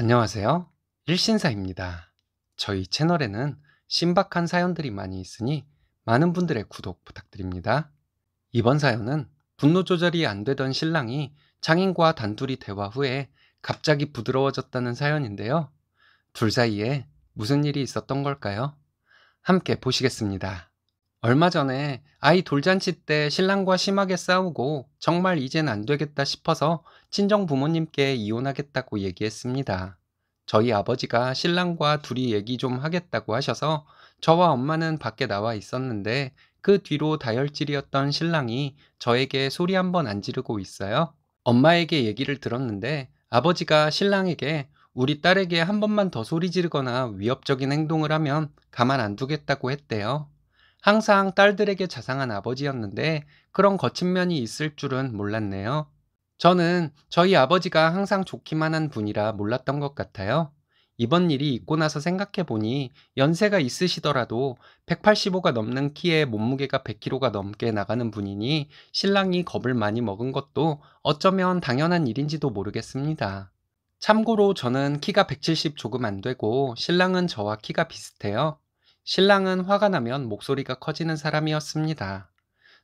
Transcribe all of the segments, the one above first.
안녕하세요. 일신사입니다. 저희 채널에는 신박한 사연들이 많이 있으니 많은 분들의 구독 부탁드립니다. 이번 사연은 분노 조절이 안 되던 신랑이 장인과 단둘이 대화 후에 갑자기 부드러워졌다는 사연인데요. 둘 사이에 무슨 일이 있었던 걸까요? 함께 보시겠습니다. 얼마 전에 아이 돌잔치 때 신랑과 심하게 싸우고 정말 이젠 안 되겠다 싶어서 친정 부모님께 이혼하겠다고 얘기했습니다. 저희 아버지가 신랑과 둘이 얘기 좀 하겠다고 하셔서 저와 엄마는 밖에 나와 있었는데 그 뒤로 다혈질이었던 신랑이 저에게 소리 한번 안 지르고 있어요. 엄마에게 얘기를 들었는데 아버지가 신랑에게 우리 딸에게 한 번만 더 소리 지르거나 위협적인 행동을 하면 가만 안 두겠다고 했대요. 항상 딸들에게 자상한 아버지였는데 그런 거친 면이 있을 줄은 몰랐네요. 저는 저희 아버지가 항상 좋기만 한 분이라 몰랐던 것 같아요. 이번 일이 있고 나서 생각해 보니 연세가 있으시더라도 185가 넘는 키에 몸무게가 100kg가 넘게 나가는 분이니 신랑이 겁을 많이 먹은 것도 어쩌면 당연한 일인지도 모르겠습니다. 참고로 저는 키가 170 조금 안 되고 신랑은 저와 키가 비슷해요. 신랑은 화가 나면 목소리가 커지는 사람이었습니다.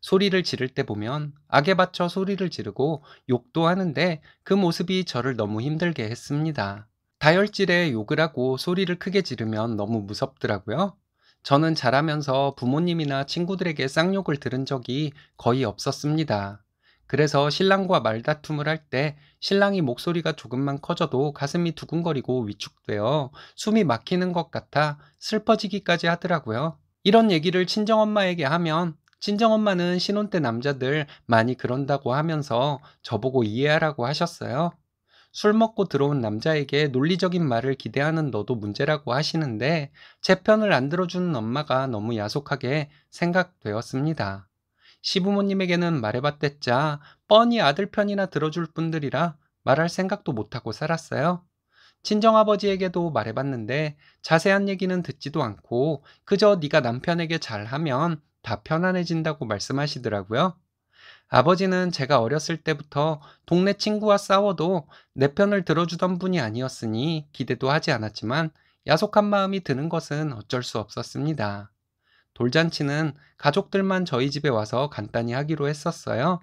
소리를 지를 때 보면 악에 받쳐 소리를 지르고 욕도 하는데 그 모습이 저를 너무 힘들게 했습니다. 다혈질에 욕을 하고 소리를 크게 지르면 너무 무섭더라고요. 저는 자라면서 부모님이나 친구들에게 쌍욕을 들은 적이 거의 없었습니다. 그래서 신랑과 말다툼을 할 때 신랑이 목소리가 조금만 커져도 가슴이 두근거리고 위축되어 숨이 막히는 것 같아 슬퍼지기까지 하더라고요. 이런 얘기를 친정엄마에게 하면 친정엄마는 신혼 때 남자들 많이 그런다고 하면서 저보고 이해하라고 하셨어요. 술 먹고 들어온 남자에게 논리적인 말을 기대하는 너도 문제라고 하시는데 제 편을 안 들어주는 엄마가 너무 야속하게 생각되었습니다. 시부모님에게는 말해봤댔자 뻔히 아들 편이나 들어줄 분들이라 말할 생각도 못하고 살았어요. 친정아버지에게도 말해봤는데 자세한 얘기는 듣지도 않고 그저 네가 남편에게 잘하면 다 편안해진다고 말씀하시더라고요. 아버지는 제가 어렸을 때부터 동네 친구와 싸워도 내 편을 들어주던 분이 아니었으니 기대도 하지 않았지만 야속한 마음이 드는 것은 어쩔 수 없었습니다. 돌잔치는 가족들만 저희 집에 와서 간단히 하기로 했었어요.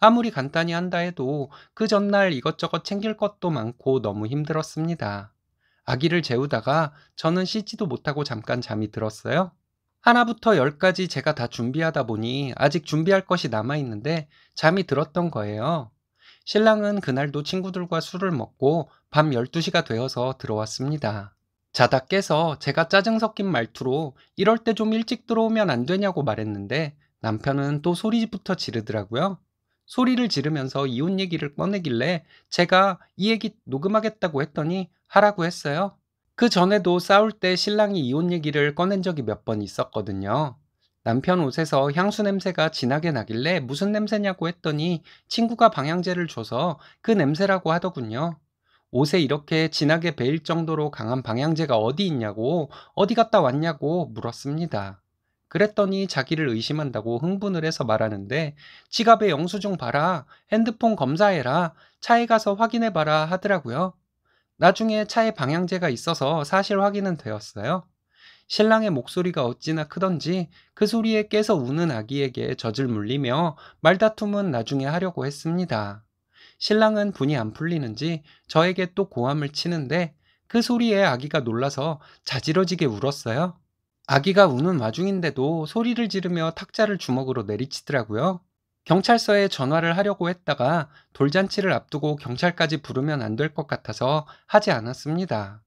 아무리 간단히 한다 해도 그 전날 이것저것 챙길 것도 많고 너무 힘들었습니다. 아기를 재우다가 저는 씻지도 못하고 잠깐 잠이 들었어요. 하나부터 열까지 제가 다 준비하다 보니 아직 준비할 것이 남아있는데 잠이 들었던 거예요. 신랑은 그날도 친구들과 술을 먹고 밤 12시가 되어서 들어왔습니다. 자다 깨서 제가 짜증 섞인 말투로 이럴 때 좀 일찍 들어오면 안 되냐고 말했는데 남편은 또 소리부터 지르더라고요. 소리를 지르면서 이혼 얘기를 꺼내길래 제가 이 얘기 녹음하겠다고 했더니 하라고 했어요. 그 전에도 싸울 때 신랑이 이혼 얘기를 꺼낸 적이 몇 번 있었거든요. 남편 옷에서 향수 냄새가 진하게 나길래 무슨 냄새냐고 했더니 친구가 방향제를 줘서 그 냄새라고 하더군요. 옷에 이렇게 진하게 베일 정도로 강한 방향제가 어디 있냐고 어디 갔다 왔냐고 물었습니다. 그랬더니 자기를 의심한다고 흥분을 해서 말하는데 지갑에 영수증 봐라, 핸드폰 검사해라, 차에 가서 확인해 봐라 하더라고요. 나중에 차에 방향제가 있어서 사실 확인은 되었어요. 신랑의 목소리가 어찌나 크던지 그 소리에 깨서 우는 아기에게 젖을 물리며 말다툼은 나중에 하려고 했습니다. 신랑은 분이 안 풀리는지 저에게 또 고함을 치는데 그 소리에 아기가 놀라서 자지러지게 울었어요. 아기가 우는 와중인데도 소리를 지르며 탁자를 주먹으로 내리치더라고요. 경찰서에 전화를 하려고 했다가 돌잔치를 앞두고 경찰까지 부르면 안 될 것 같아서 하지 않았습니다.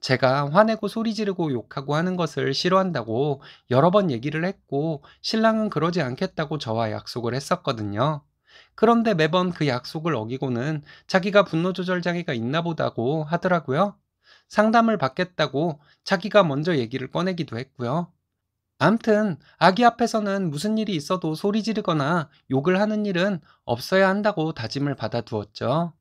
제가 화내고 소리 지르고 욕하고 하는 것을 싫어한다고 여러 번 얘기를 했고 신랑은 그러지 않겠다고 저와 약속을 했었거든요. 그런데 매번 그 약속을 어기고는 자기가 분노 조절 장애가 있나 보다고 하더라고요. 상담을 받겠다고 자기가 먼저 얘기를 꺼내기도 했고요. 암튼 아기 앞에서는 무슨 일이 있어도 소리 지르거나 욕을 하는 일은 없어야 한다고 다짐을 받아두었죠.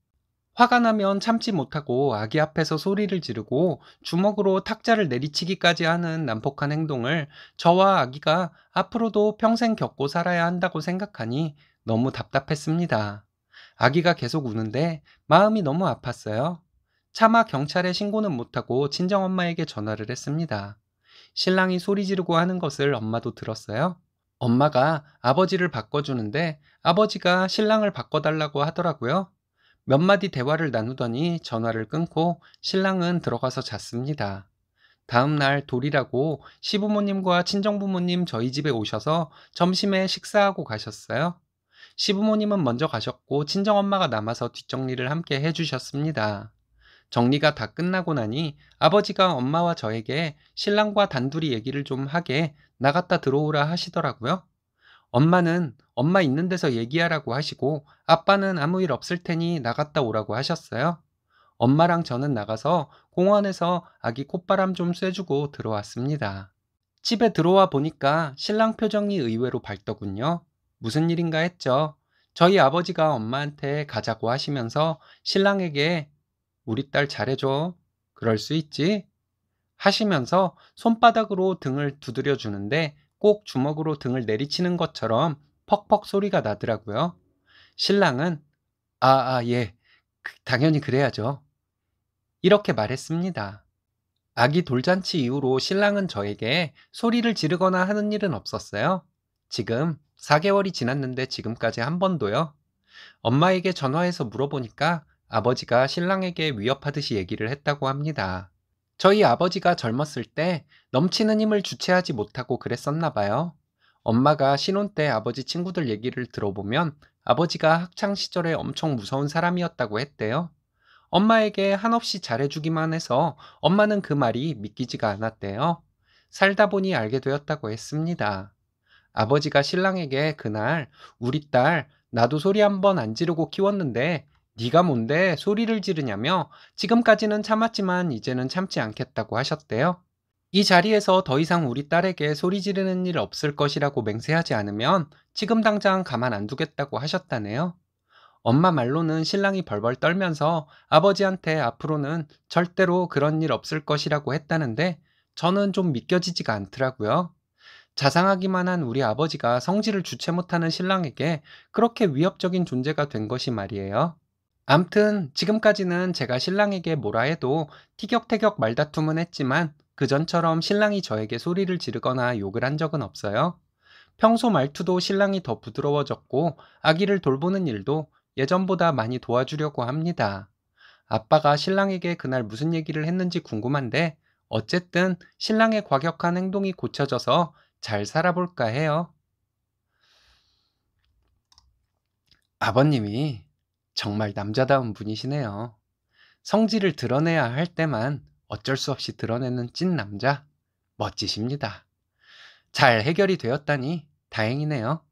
화가 나면 참지 못하고 아기 앞에서 소리를 지르고 주먹으로 탁자를 내리치기까지 하는 난폭한 행동을 저와 아기가 앞으로도 평생 겪고 살아야 한다고 생각하니 너무 답답했습니다. 아기가 계속 우는데 마음이 너무 아팠어요. 차마 경찰에 신고는 못하고 친정엄마에게 전화를 했습니다. 신랑이 소리 지르고 하는 것을 엄마도 들었어요. 엄마가 아버지를 바꿔주는데 아버지가 신랑을 바꿔달라고 하더라고요. 몇 마디 대화를 나누더니 전화를 끊고 신랑은 들어가서 잤습니다. 다음날 돌이라고 시부모님과 친정부모님 저희 집에 오셔서 점심에 식사하고 가셨어요. 시부모님은 먼저 가셨고 친정엄마가 남아서 뒷정리를 함께 해주셨습니다. 정리가 다 끝나고 나니 아버지가 엄마와 저에게 신랑과 단둘이 얘기를 좀 하게 나갔다 들어오라 하시더라고요. 엄마는 엄마 있는 데서 얘기하라고 하시고 아빠는 아무 일 없을 테니 나갔다 오라고 하셨어요. 엄마랑 저는 나가서 공원에서 아기 콧바람 좀 쐬주고 들어왔습니다. 집에 들어와 보니까 신랑 표정이 의외로 밝더군요. 무슨 일인가 했죠. 저희 아버지가 엄마한테 가자고 하시면서 신랑에게 우리 딸 잘해줘. 그럴 수 있지? 하시면서 손바닥으로 등을 두드려 주는데 꼭 주먹으로 등을 내리치는 것처럼 퍽퍽 소리가 나더라고요. 신랑은 아, 아, 예. 그, 당연히 그래야죠. 이렇게 말했습니다. 아기 돌잔치 이후로 신랑은 저에게 소리를 지르거나 하는 일은 없었어요. 지금 4개월이 지났는데 지금까지 한 번도요. 엄마에게 전화해서 물어보니까 아버지가 신랑에게 위협하듯이 얘기를 했다고 합니다. 저희 아버지가 젊었을 때 넘치는 힘을 주체하지 못하고 그랬었나 봐요. 엄마가 신혼 때 아버지 친구들 얘기를 들어보면 아버지가 학창 시절에 엄청 무서운 사람이었다고 했대요. 엄마에게 한없이 잘해주기만 해서 엄마는 그 말이 믿기지가 않았대요. 살다 보니 알게 되었다고 했습니다. 아버지가 신랑에게 그날 우리 딸 나도 소리 한번안 지르고 키웠는데 네가 뭔데 소리를 지르냐며 지금까지는 참았지만 이제는 참지 않겠다고 하셨대요. 이 자리에서 더 이상 우리 딸에게 소리 지르는 일 없을 것이라고 맹세하지 않으면 지금 당장 가만 안 두겠다고 하셨다네요. 엄마 말로는 신랑이 벌벌 떨면서 아버지한테 앞으로는 절대로 그런 일 없을 것이라고 했다는데 저는 좀 믿겨지지가 않더라고요. 자상하기만 한 우리 아버지가 성질을 주체 못하는 신랑에게 그렇게 위협적인 존재가 된 것이 말이에요. 암튼 지금까지는 제가 신랑에게 뭐라 해도 티격태격 말다툼은 했지만 그전처럼 신랑이 저에게 소리를 지르거나 욕을 한 적은 없어요. 평소 말투도 신랑이 더 부드러워졌고 아기를 돌보는 일도 예전보다 많이 도와주려고 합니다. 아빠가 신랑에게 그날 무슨 얘기를 했는지 궁금한데 어쨌든 신랑의 과격한 행동이 고쳐져서 잘 살아볼까 해요. 아버님이 정말 남자다운 분이시네요. 성질을 드러내야 할 때만 어쩔 수 없이 드러내는 찐 남자, 멋지십니다. 잘 해결이 되었다니 다행이네요.